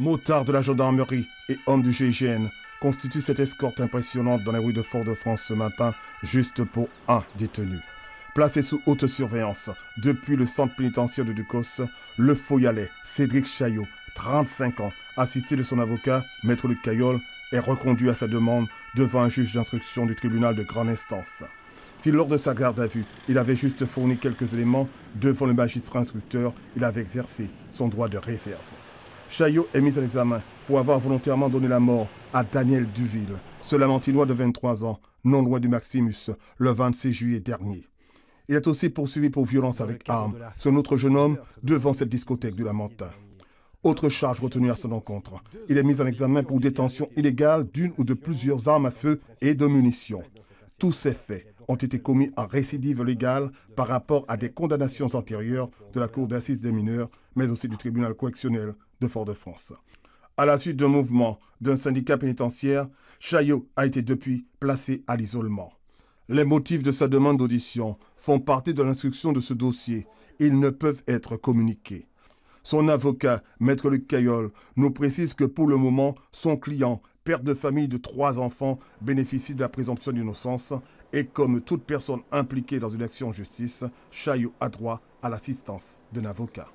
Motard de la gendarmerie et homme du GIGN constituent cette escorte impressionnante dans les rues de Fort-de-France ce matin, juste pour un détenu. Placé sous haute surveillance depuis le centre pénitentiaire de Ducos, le Foyalais Cédric Chaillot, 35 ans, assisté de son avocat, Maître Luc Caillol, est reconduit à sa demande devant un juge d'instruction du tribunal de grande instance. Si lors de sa garde à vue, il avait juste fourni quelques éléments devant le magistrat instructeur, il avait exercé son droit de réserve. Chaillot est mis en examen pour avoir volontairement donné la mort à Daniel Duville, ce lamentinois de 23 ans, non loin du Maximus, le 26 juillet dernier. Il est aussi poursuivi pour violence avec arme, son autre jeune homme, devant cette discothèque du Lamentin. Autre charge retenue à son encontre. Il est mis en examen pour détention illégale d'une ou de plusieurs armes à feu et de munitions. Tous ces faits ont été commis en récidive légale par rapport à des condamnations antérieures de la Cour d'assises des mineurs, mais aussi du tribunal correctionnel de Fort-de-France. À la suite d'un mouvement d'un syndicat pénitentiaire, Chaillot a été depuis placé à l'isolement. Les motifs de sa demande d'audition font partie de l'instruction de ce dossier. Ils ne peuvent être communiqués. Son avocat, Maître Luc Caillol, nous précise que pour le moment, son client, père de famille de trois enfants, bénéficie de la présomption d'innocence et comme toute personne impliquée dans une action en justice, Chaillot a droit à l'assistance d'un avocat.